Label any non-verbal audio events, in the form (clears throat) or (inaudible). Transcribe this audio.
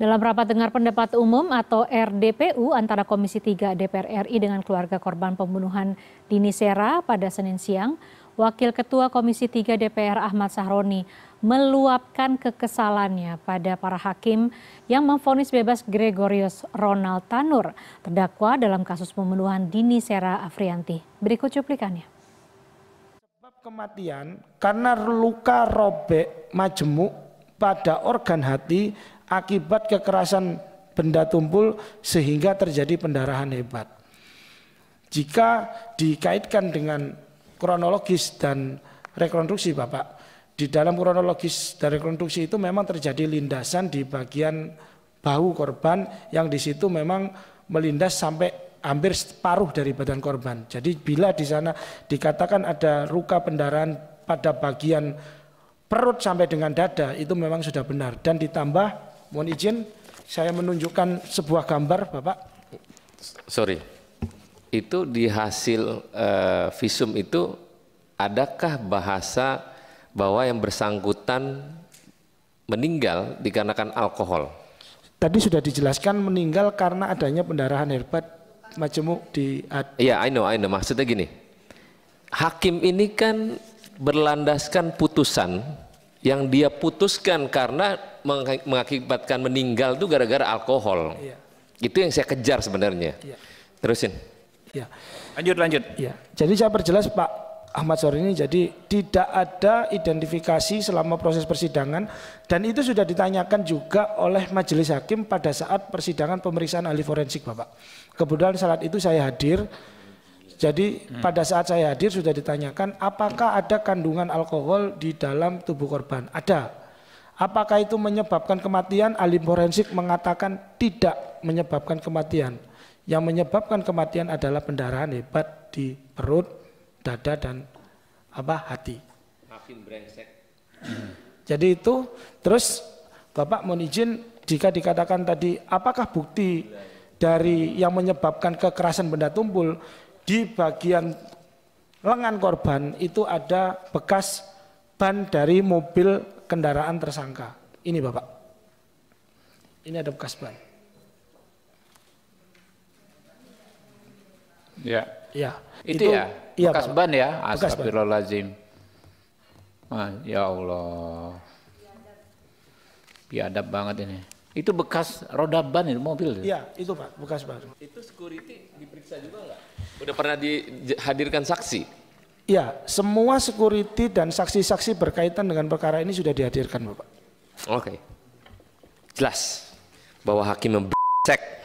Dalam rapat dengar pendapat umum atau RDPU antara Komisi 3 DPR RI dengan keluarga korban pembunuhan Dini Sera pada Senin siang, Wakil Ketua Komisi 3 DPR Ahmad Sahroni meluapkan kekesalannya pada para hakim yang memfonis bebas Gregorius Ronald Tanur, terdakwa dalam kasus pembunuhan Dini Sera Afrianti. Berikut cuplikannya. Sebab kematian karena luka robek majemuk pada organ hati akibat kekerasan benda tumpul sehingga terjadi pendarahan hebat. Jika dikaitkan dengan kronologis dan rekonstruksi Bapak, di dalam kronologis dan rekonstruksi itu memang terjadi lindasan di bagian bahu korban yang di situ memang melindas sampai hampir separuh dari badan korban. Jadi bila di sana dikatakan ada ruka pendarahan pada bagian perut sampai dengan dada itu memang sudah benar dan ditambah mohon izin saya menunjukkan sebuah gambar Bapak sorry itu di hasil uh, visum itu adakah bahasa bahwa yang bersangkutan meninggal dikarenakan alkohol tadi sudah dijelaskan meninggal karena adanya pendarahan hebat majemuk di Iya, yeah, I know, I know. Maksudnya gini, hakim ini kan berlandaskan putusan yang dia putuskan karena mengakibatkan meninggal itu gara-gara alkohol. Ya. Itu yang saya kejar sebenarnya. Ya. Terusin. Ya. Lanjut lanjut. Ya. Jadi saya perjelas Pak Ahmad Sor ini jadi tidak ada identifikasi selama proses persidangan dan itu sudah ditanyakan juga oleh majelis hakim pada saat persidangan pemeriksaan ahli forensik Bapak. Kebetulan saat itu saya hadir jadi hmm. pada saat saya hadir sudah ditanyakan apakah ada kandungan alkohol di dalam tubuh korban? Ada. Apakah itu menyebabkan kematian? Alim forensik mengatakan tidak menyebabkan kematian. Yang menyebabkan kematian adalah pendarahan hebat di perut, dada dan apa hati. Makin brengsek. (clears throat) Jadi itu terus Bapak mohon izin jika dikatakan tadi apakah bukti iya, iya. dari yang menyebabkan kekerasan benda tumpul di bagian lengan korban itu ada bekas ban dari mobil kendaraan tersangka. Ini Bapak. Ini ada bekas ban. Ya. Ya. Itu, itu ya, iya, ya? bekas ban ya. Astagfirullahalazim. Ah, ya Allah. Biadab banget ini. Itu bekas roda ban itu mobil? Iya, itu Pak, bekas ban. Itu security diperiksa juga nggak? Udah pernah dihadirkan saksi? Iya, semua security dan saksi-saksi berkaitan dengan perkara ini sudah dihadirkan Bapak. Oke. Okay. Jelas bahwa hakim membecek